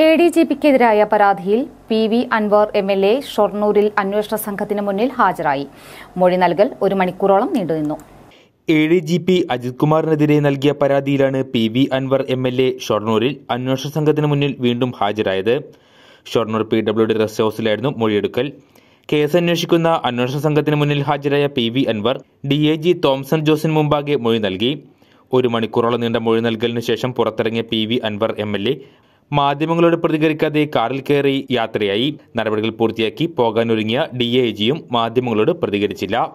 A D G പിക്കെതിരായ പരാതിയിൽ P V Anvar M L A ഷൊർണൂരിൽ അന്വേഷണ സംഘത്തിന് മുന്നിൽ ഹാജരായി മൊഴി നൽകൽ ഒരു മണിക്കൂറോളം നീണ്ടുനിന്നു A D G P Ajith കുമാറിനെതിരെ നൽകിയ പരാതിയിലാണ് P V Anvar M L A ഷൊർണൂരിൽ അന്വേഷണ സംഘത്തിന് മുന്നിൽ വീണ്ടും ഹാജരായത് Shoranur P W D rest ഹൗസിലായിരുന്നു മൊഴിയെടുക്കൽ കേസ് അന്വേഷിക്കുന്ന അന്വേഷണ സംഘത്തിന് മുന്നിൽ ഹാജരായ P V Anvar D A G Thomson ജോസിന് മുമ്പാകെ മൊഴി നൽകി ഒരു മണിക്കൂറോളം നീണ്ട മൊഴി നൽകലിന് ശേഷം പുറത്തിറങ്ങിയ P V Anvar M L A മാധ്യമങ്ങളോട് പ്രതികരിക്കാതെ കാറിൽ കയറി യാത്രയായി നടപടികൾ പൂർത്തിയാക്കി പോകാനൊരുങ്ങിയ ഡി മാധ്യമങ്ങളോട് പ്രതികരിച്ചില്ല